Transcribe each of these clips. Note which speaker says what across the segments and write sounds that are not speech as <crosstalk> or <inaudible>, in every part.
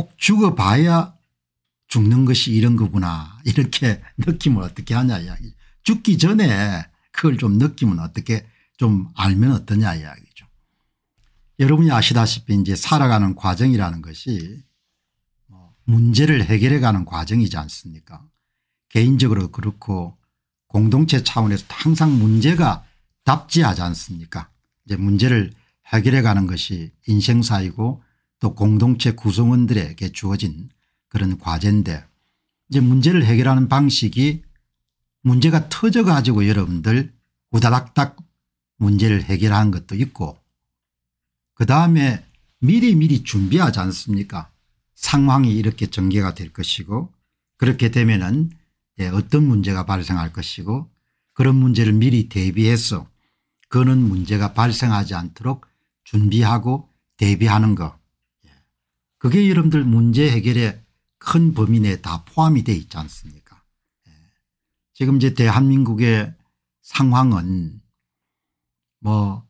Speaker 1: 꼭 죽어봐야 죽는 것이 이런 거구나 이렇게 <laughs> 느낌을 어떻게 하냐 이야기 죽기 전에 그걸 좀 느낌은 어떻게 좀 알면 어떠냐 이야기죠. 여러분이 아시다시피 이제 살아가는 과정이라는 것이 뭐 문제를 해결해 가는 과정이지 않습니까 개인적으로 그렇고 공동체 차원에서 항상 문제가 답지하지 않습니까 이제 문제를 해결해 가는 것이 인생사이고 또 공동체 구성원들에게 주어진 그런 과제인데 이제 문제를 해결하는 방식이 문제가 터져 가지고 여러분들 우다닥닥 문제를 해결한 것도 있고 그다음에 미리미리 준비하지 않습니까 상황이 이렇게 전개가 될 것이고 그렇게 되면 은 예, 어떤 문제가 발생할 것이고 그런 문제를 미리 대비해서 그는 문제가 발생하지 않도록 준비하고 대비하는 것 그게 여러분들 문제 해결에 큰 범위 내에 다 포함이 돼 있지 않습니까 예. 지금 이제 대한민국의 상황은 뭐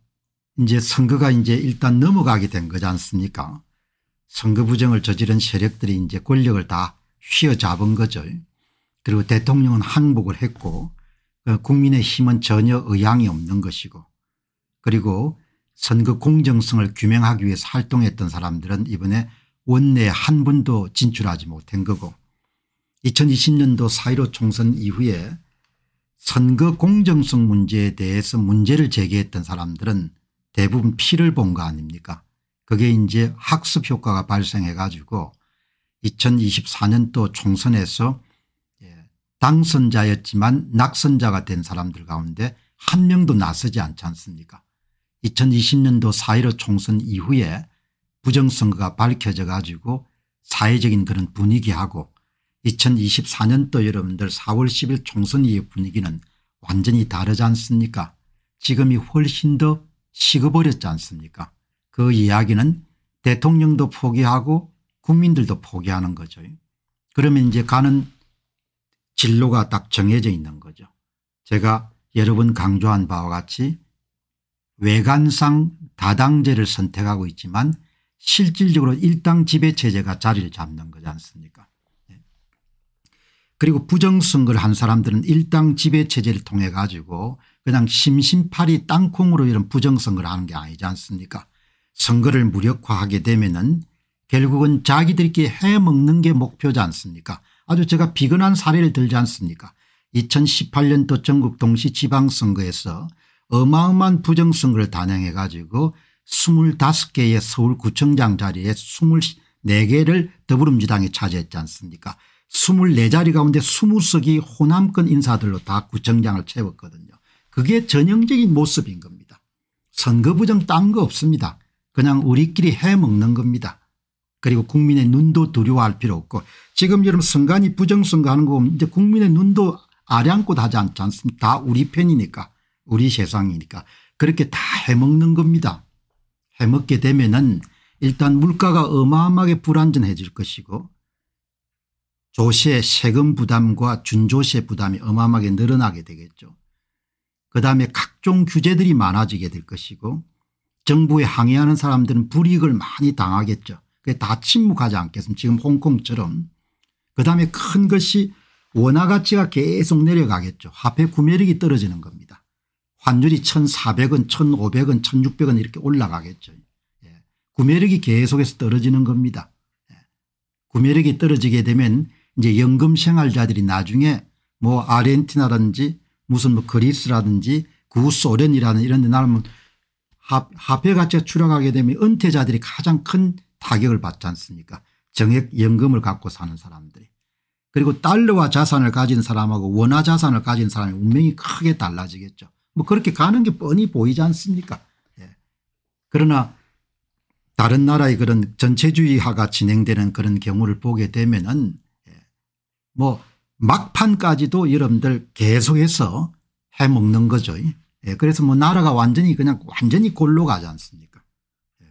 Speaker 1: 이제 선거가 이제 일단 넘어가게 된 거지 않습니까 선거 부정을 저지른 세력들이 이제 권력을 다 휘어잡은 거죠 그리고 대통령은 항복을 했고 그 국민의 힘은 전혀 의향이 없는 것이고 그리고 선거 공정성을 규명하기 위해서 활동했던 사람들은 이번에 원내 한분도 진출하지 못한 거고 2020년도 4.15 총선 이후에 선거 공정성 문제에 대해서 문제를 제기했던 사람들은 대부분 피를 본 거 아닙니까 그게 이제 학습 효과가 발생해 가지고 2024년도 총선에서 예, 당선자였지만 낙선자가 된 사람들 가운데 한 명도 나서지 않지 않습니까 2020년도 4.15 총선 이후에 부정선거가 밝혀져 가지고 사회적인 그런 분위기하고 2024년도 여러분들 4월 10일 총선 이후 분위기는 완전히 다르지 않습니까 지금이 훨씬 더 식어버렸지 않습니까 그 이야기는 대통령도 포기하고 국민들도 포기하는 거죠. 그러면 이제 가는 진로가 딱 정해져 있는 거죠. 제가 여러 번 강조한 바와 같이 외관상 다당제를 선택하고 있지만 실질적으로 일당 지배체제가 자리를 잡는 거지 않습니까 네. 그리고 부정선거를 한 사람들은 일당 지배체제를 통해 가지고 그냥 심심팔이 땅콩으로 이런 부정선거를 하는 게 아니지 않습니까 선거를 무력화하게 되면은 결국은 자기들끼리 해먹는 게 목표지 않습니까 아주 제가 비근한 사례를 들지 않습니까 2018년도 전국 동시 지방선거에서 어마어마한 부정선거를 단행해 가지고 25개의 서울구청장 자리에 24개를 더불어민주당이 차지했지 않습니까 24자리 가운데 20석이 호남권 인사들로 다 구청장을 채웠거든요. 그게 전형적인 모습인 겁니다. 선거부정 딴 거 없습니다. 그냥 우리끼리 해먹는 겁니다. 그리고 국민의 눈도 두려워할 필요 없고 지금 여러분 선관위 부정선거하는 거 보면 이제 국민의 눈도 아량꽃 하지 않지 않습니까 다 우리 편이니까 우리 세상이니까 그렇게 다 해먹는 겁니다. 해먹게 되면은 일단 물가가 어마어마하게 불안전해질 것이고 조세 세금 부담과 준조세 부담이 어마어마하게 늘어나게 되겠죠. 그다음에 각종 규제들이 많아지게 될 것이고 정부에 항의하는 사람들은 불이익을 많이 당하겠죠. 그게 다 침묵하지 않겠습니까 지금 홍콩처럼. 그다음에 큰 것이 원화 가치가 계속 내려가겠죠. 화폐 구매력이 떨어지는 겁니다. 환율이 1,400원, 1,500원, 1,600원 이렇게 올라가겠죠. 예. 구매력이 계속해서 떨어지는 겁니다. 예. 구매력이 떨어지게 되면 이제 연금 생활자들이 나중에 뭐 아르헨티나라든지 무슨 뭐 그리스라든지 구소련이라는 이런 데 나면 합해 가치가 추락하게 되면 은퇴자들이 가장 큰 타격을 받지 않습니까 정액 연금을 갖고 사는 사람들이 그리고 달러와 자산을 가진 사람하고 원화 자산을 가진 사람의 운명이 크게 달라지겠죠. 뭐 그렇게 가는 게 뻔히 보이지 않습니까 예. 그러나 다른 나라의 그런 전체주의화가 진행되는 그런 경우를 보게 되면은 예. 뭐 막판까지도 여러분들 계속해서 해먹는 거죠. 예. 그래서 뭐 나라가 완전히 그냥 완전히 골로 가지 않습니까 예.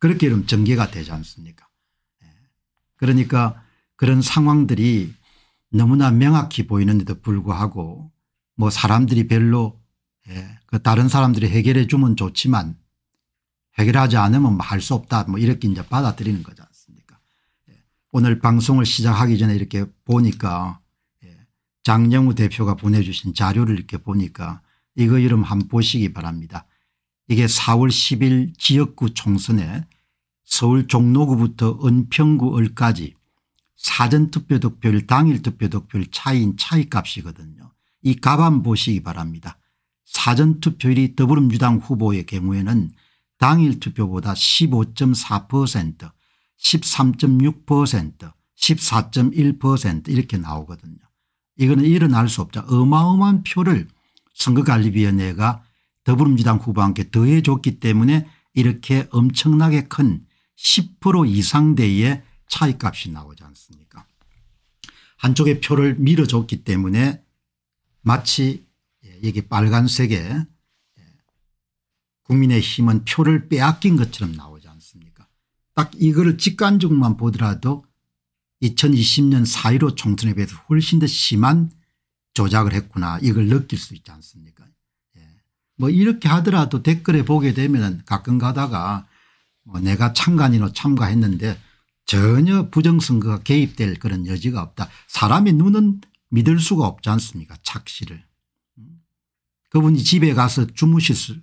Speaker 1: 그렇게 이러면 전개가 되지 않습니까 예. 그러니까 그런 상황들이 너무나 명확히 보이는데도 불구하고 뭐 사람들이 별로 예. 그 다른 사람들이 해결해 주면 좋지만 해결하지 않으면 할 수 없다 뭐 이렇게 이제 받아들이는 거지 않습니까 예. 오늘 방송을 시작하기 전에 이렇게 보니까 예. 장영우 대표가 보내주신 자료를 이렇게 보니까 이거 이름 한번 보시기 바랍니다. 이게 4월 10일 지역구 총선에 서울 종로구부터 은평구 을까지 사전투표 득표율 당일 투표 득표율 차이인 차이값이거든요. 이값 한번 보시기 바랍니다. 사전투표율이 더불어민주당 후보의 경우에는 당일 투표보다 15.4% 13.6% 14.1% 이렇게 나오거든요. 이거는 일어날 수 없죠. 어마어마한 표를 선거관리위원회가 더불어민주당 후보한테 더해줬기 때문에 이렇게 엄청나게 큰 10% 이상 대의 차이값이 나오지 않습니까 한쪽의 표를 밀어줬기 때문에 마치 여기 빨간색에 국민의힘은 표를 빼앗긴 것처럼 나오지 않습니까 딱 이거를 직관적만 보더라도 2020년 4.15 총선에 비해서 훨씬 더 심한 조작을 했구나 이걸 느낄 수 있지 않습니까 예. 뭐 이렇게 하더라도 댓글에 보게 되면 가끔 가다가 뭐 내가 참관인으로 참가했는데 전혀 부정선거가 개입될 그런 여지가 없다. 사람의 눈은 믿을 수가 없지 않습니까 착시를. 그분이 집에 가서 주무셨을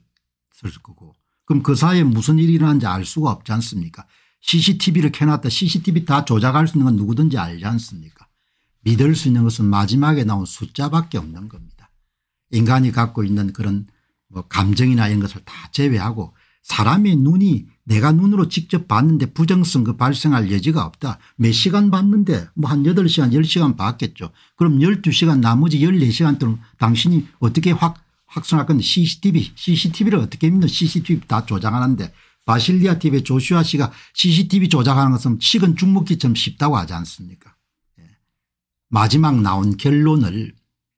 Speaker 1: 거고 그럼 그 사이에 무슨 일이 일어난지 알 수가 없지 않습니까 cctv를 켜놨다 cctv 다 조작할 수 있는 건 누구든지 알지 않습니까 믿을 수 있는 것은 마지막에 나온 숫자밖에 없는 겁니다 인간이 갖고 있는 그런 뭐 감정이나 이런 것을 다 제외하고 사람의 눈이 내가 눈으로 직접 봤는데 부정선거 발생할 여지가 없다. 몇 시간 봤는데 뭐 한 8시간 10시간 봤겠죠. 그럼 12시간 나머지 14시간 동안 당신이 어떻게 확 확순학은 CCTV. CCTV를 어떻게 믿는 CCTV 다조장하는데 바실리아 TV의 조슈아 씨가 CCTV 조작하는 것은 식은 죽먹기처럼 쉽다고 하지 않습니까 예. 마지막 나온 결론을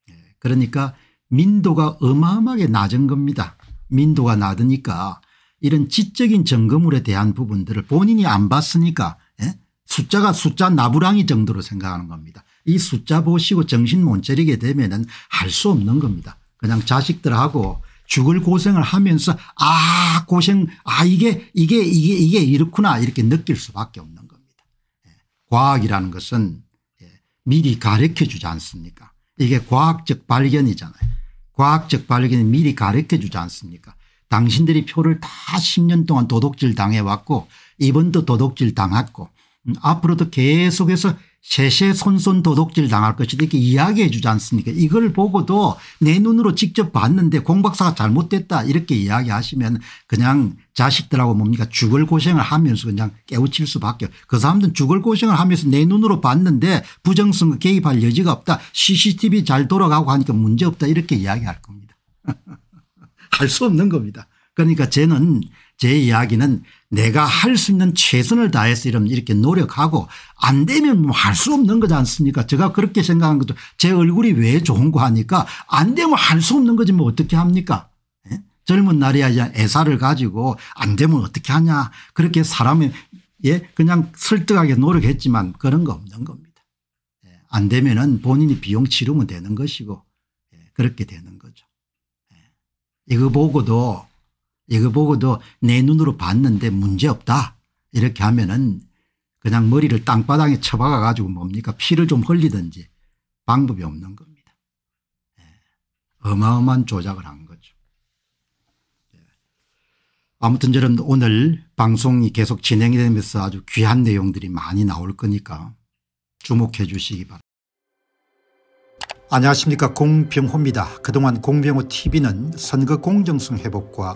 Speaker 1: 예. 그러니까 민도가 어마어마하게 낮은 겁니다. 민도가 낮으니까 이런 지적인 점검물에 대한 부분들을 본인이 안 봤으니까 예? 숫자가 숫자 나부랑이 정도로 생각하는 겁니다. 이 숫자 보시고 정신 못 차리게 되면 은할 수 없는 겁니다. 그냥 자식들하고 죽을 고생을 하면서 아 고생 아 이게 이게 이게 이게 이렇구나 이렇게 느낄 수밖에 없는 겁니다. 예. 과학이라는 것은 예, 미리 가르쳐 주지 않습니까 이게 과학적 발견이잖아요. 과학적 발견이 미리 가르쳐 주지 않습니까 당신들이 표를 다 10년 동안 도둑질 당해왔고 이번도 도둑질 당했고 음, 앞으로도 계속해서 세세 손손 도둑질 당할 것이다 이렇게 이야기해 주지 않습니까 이걸 보고도 내 눈으로 직접 봤는데 공 박사가 잘못됐다 이렇게 이야기하시면 그냥 자식들하고 뭡니까 죽을 고생을 하면서 그냥 깨우칠 수밖에 그 사람들은 죽을 고생을 하면서 내 눈으로 봤는데 부정선거 개입할 여지가 없다 ccctv 잘 돌아가고 하니까 문제없다 이렇게 이야기할 겁니다 <laughs> 할 수 없는 겁니다 그러니까 쟤는 제 이야기는 내가 할 수 있는 최선을 다해서 이렇게 노력하고 안 되면 뭐 할 수 없는 거지 않습니까 제가 그렇게 생각한 것도 제 얼굴이 왜 좋은 거 하니까 안 되면 할 수 없는 거지 뭐 어떻게 합니까 예? 젊은 날이야 애사를 가지고 안 되면 어떻게 하냐 그렇게 사람의 예 그냥 설득하게 노력했지만 그런 거 없는 겁니다 예. 안 되면 은 본인이 비용 치르면 되는 것이고 예. 그렇게 되는 거죠 예. 이거 보고도 이거 보고도 내 눈으로 봤는데 문제없다 이렇게 하면은 그냥 머리를 땅바닥에 쳐박아 가지고 뭡니까 피를 좀 흘리든지 방법이 없는 겁니다. 예. 어마어마한 조작을 한 거죠. 예. 아무튼 저는 오늘 방송이 계속 진행이 되면서 아주 귀한 내용들이 많이 나올 거니까 주목해 주시기 바랍니다. 안녕하십니까 공병호입니다. 그동안 공병호 tv는 선거 공정성 회복과